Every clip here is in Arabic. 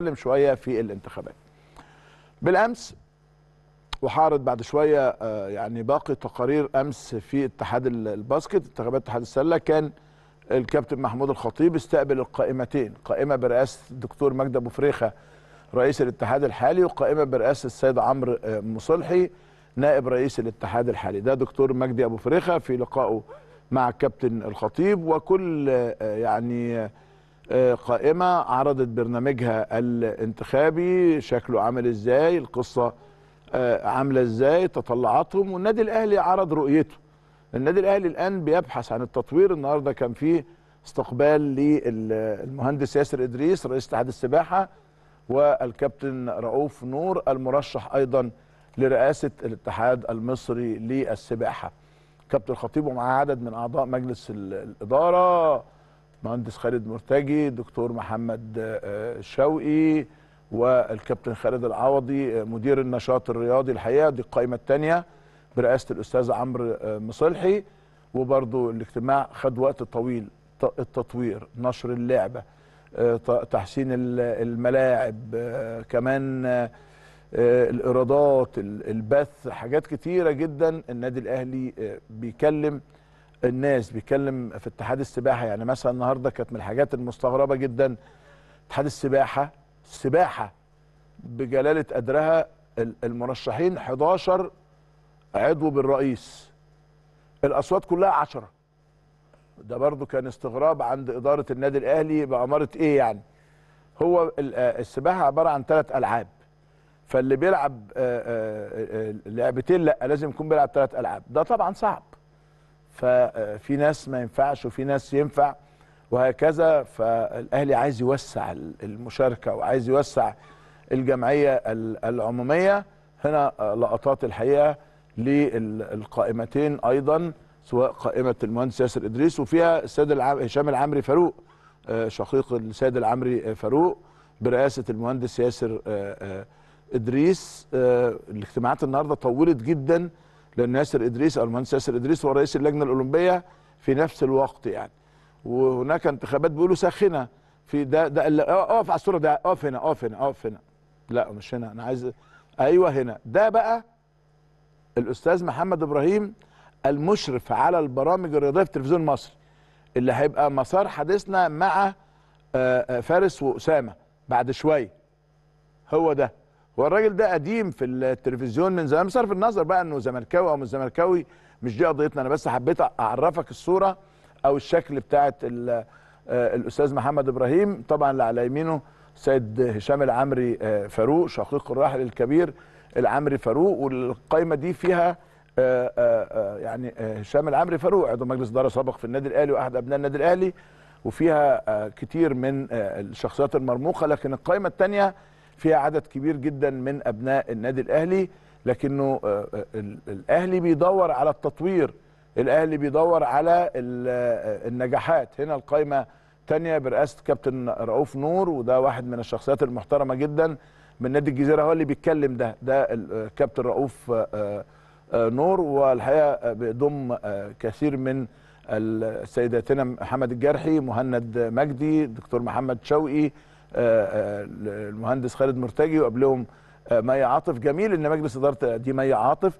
نتكلم شويه في الانتخابات. بالامس وحارد بعد شويه آه، يعني باقي تقارير امس في اتحاد الباسكت انتخابات اتحاد السله كان الكابتن محمود الخطيب استقبل القائمتين، قائمه برئاسه الدكتور مجدي ابو فريخه رئيس الاتحاد الحالي وقائمه برئاسه السيد عمرو آه، مصلحي نائب رئيس الاتحاد الحالي، ده دكتور مجدي ابو فريخه في لقائه مع الكابتن الخطيب وكل آه، يعني آه، قائمة عرضت برنامجها الانتخابي شكله عامل ازاي القصة آه، عاملة ازاي تطلعاتهم والنادي الاهلي عرض رؤيته النادي الاهلي الان بيبحث عن التطوير النهاردة كان فيه استقبال للمهندس ياسر ادريس رئيس اتحاد السباحة والكابتن رؤوف نور المرشح ايضا لرئاسة الاتحاد المصري للسباحة كابتن الخطيب ومعاه عدد من اعضاء مجلس الاداره مهندس خالد مرتجي دكتور محمد آه، شوقي والكابتن خالد العوضي آه، مدير النشاط الرياضي الحقيقه دي القائمه الثانيه برئاسه الاستاذ عمرو آه، مصلحي وبرضو الاجتماع خد وقت طويل التطوير نشر اللعبه تحسين الملاعب كمان الايرادات البث حاجات كتيره جدا النادي الاهلي بيكلم الناس بيتكلم في اتحاد السباحه يعني مثلا النهارده كانت من الحاجات المستغربه جدا اتحاد السباحه السباحه بجلاله قدرها المرشحين 11 عضو بالرئيس الاصوات كلها 10 ده برضو كان استغراب عند اداره النادي الاهلي باماره ايه يعني هو آه، السباحه عباره عن ثلاث العاب فاللي بيلعب آه، آه، لعبتين لا لازم يكون بيلعب ثلاث العاب ده طبعا صعب ففي ناس ما ينفعش وفي ناس ينفع وهكذا فالاهلي عايز يوسع المشاركه وعايز يوسع الجمعيه العموميه هنا لقطات الحقيقه للقائمتين ايضا سواء قائمه المهندس ياسر ادريس وفيها السيد العام هشام العمري فاروق آه، شقيق السيد العمري آه، فاروق برئاسه المهندس ياسر آه، ادريس الاجتماعات النهارده طولت جدا لان ياسر ادريس او المهندس ياسر ادريس هو رئيس اللجنه الاولمبيه في نفس الوقت يعني وهناك انتخابات بيقولوا ساخنه في ده ده اقف آه، آه، على الصوره ده آه، اقف هنا اقف هنا اقف هنا لا مش هنا انا عايز ايوه هنا ده بقى الاستاذ محمد ابراهيم المشرف على البرامج الرياضيه في تلفزيون مصر اللي هيبقى مسار حديثنا مع فارس واسامه بعد شويه هو ده هو الراجل ده قديم في التلفزيون من زمان بصرف النظر بقى انه زملكاوي او مش زملكاوي مش دي قضيتنا انا بس حبيت اعرفك الصوره او الشكل بتاعت آه، الاستاذ محمد ابراهيم طبعا اللي على يمينه سيد هشام العمري آه، فاروق شقيق الراحل الكبير العمري فاروق والقايمه دي فيها آه، يعني هشام العمري فاروق عضو مجلس اداره سابق في النادي الاهلي واحد ابناء النادي الاهلي وفيها كتير من الشخصيات المرموقه لكن القائمه الثانيه فيها عدد كبير جدا من ابناء النادي الاهلي لكنه آه، آه، الاهلي بيدور على التطوير الاهلي بيدور على آه، النجاحات هنا القايمه تانية برئاسه كابتن رؤوف نور وده واحد من الشخصيات المحترمه جدا من نادي الجزيره هو اللي بيتكلم ده ده كابتن رؤوف نور والحقيقه بيضم كثير من السيداتنا محمد الجرحي مهند مجدي دكتور محمد شوقي آه، آه، المهندس خالد مرتجي وقبلهم آه، مي عاطف جميل ان مجلس اداره دي مي عاطف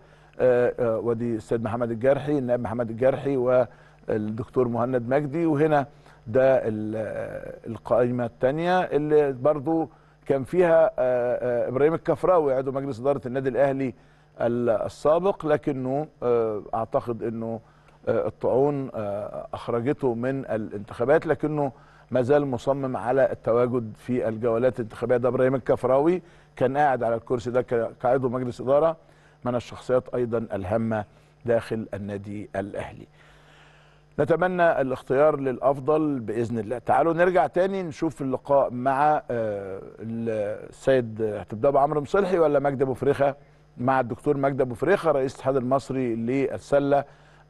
ودي السيد محمد الجرحي النائب محمد الجرحي والدكتور مهند مجدي وهنا ده القائمه الثانيه اللي برضو كان فيها ابراهيم الكفراوي عضو مجلس اداره النادي الاهلي السابق لكنه اعتقد انه الطاعون اخرجته من الانتخابات لكنه ما زال مصمم على التواجد في الجولات الانتخابيه ده ابراهيم الكفراوي كان قاعد على الكرسي ده كعضو مجلس اداره من الشخصيات ايضا الهامه داخل النادي الاهلي. نتمنى الاختيار للافضل باذن الله تعالوا نرجع تاني نشوف اللقاء مع آه، السيد هتبدأ بعمرو مصلحي ولا مجد ابو فريخه مع الدكتور مجد ابو فريخه رئيس الاتحاد المصري للسله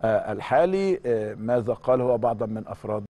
آه، الحالي آه، ماذا قال هو بعضا من افراد